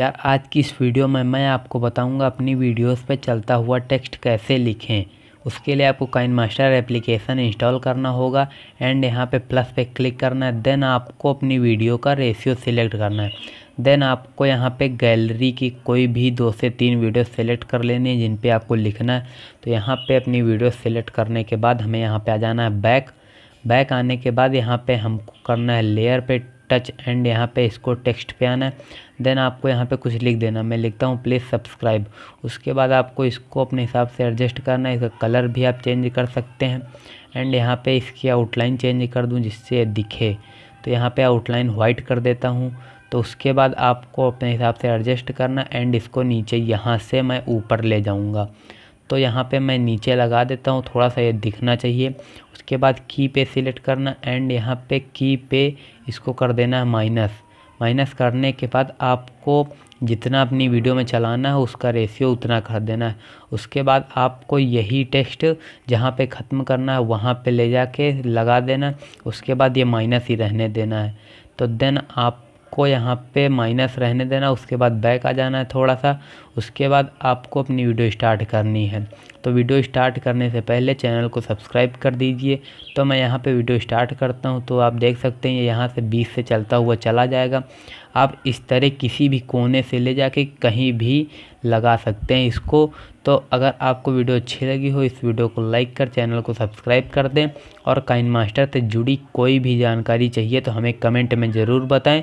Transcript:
यार आज की इस वीडियो में मैं आपको बताऊंगा अपनी वीडियोस पे चलता हुआ टेक्स्ट कैसे लिखें उसके लिए आपको काइन मास्टर एप्लीकेशन इंस्टॉल करना होगा एंड यहाँ पे प्लस पे क्लिक करना है देन आपको अपनी वीडियो का रेशियो सिलेक्ट करना है देन आपको यहाँ पे गैलरी की कोई भी दो से तीन वीडियो सेलेक्ट कर लेनी है जिन पर आपको लिखना है तो यहाँ पर अपनी वीडियो सेलेक्ट करने के बाद हमें यहाँ पर आ जाना है बैक बैक आने के बाद यहाँ पर हमको करना है लेयर पे टच एंड यहाँ पे इसको टेक्स्ट पे आना है देन आपको यहाँ पे कुछ लिख देना मैं लिखता हूँ प्लीज़ सब्सक्राइब उसके बाद आपको इसको अपने हिसाब से एडजस्ट करना है इसका कलर भी आप चेंज कर सकते हैं एंड यहाँ पे इसकी आउटलाइन चेंज कर दूँ जिससे दिखे तो यहाँ पर आउटलाइन वाइट कर देता हूँ तो उसके बाद आपको अपने हिसाब से एडजस्ट करना एंड इसको नीचे यहाँ से मैं ऊपर ले जाऊँगा तो यहाँ पे मैं नीचे लगा देता हूँ थोड़ा सा ये दिखना चाहिए उसके बाद की पे सिलेक्ट करना एंड यहाँ पे की पे इसको कर देना है माइनस माइनस करने के बाद आपको जितना अपनी वीडियो में चलाना है उसका रेशियो उतना कर देना है उसके बाद आपको यही टेक्स्ट जहाँ पे ख़त्म करना है वहाँ पे ले जाके लगा देना उसके बाद ये माइनस ही रहने देना है तो देन आप आपको यहाँ पे माइनस रहने देना उसके बाद बैक आ जाना है थोड़ा सा उसके बाद आपको अपनी वीडियो स्टार्ट करनी है तो वीडियो स्टार्ट करने से पहले चैनल को सब्सक्राइब कर दीजिए तो मैं यहाँ पे वीडियो स्टार्ट करता हूँ तो आप देख सकते हैं यहाँ से बीस से चलता हुआ चला जाएगा आप इस तरह किसी भी कोने से ले जाके कहीं भी लगा सकते हैं इसको तो अगर आपको वीडियो अच्छी लगी हो इस वीडियो को लाइक कर चैनल को सब्सक्राइब कर दें और काइन मास्टर से जुड़ी कोई भी जानकारी चाहिए तो हमें कमेंट में ज़रूर बताएं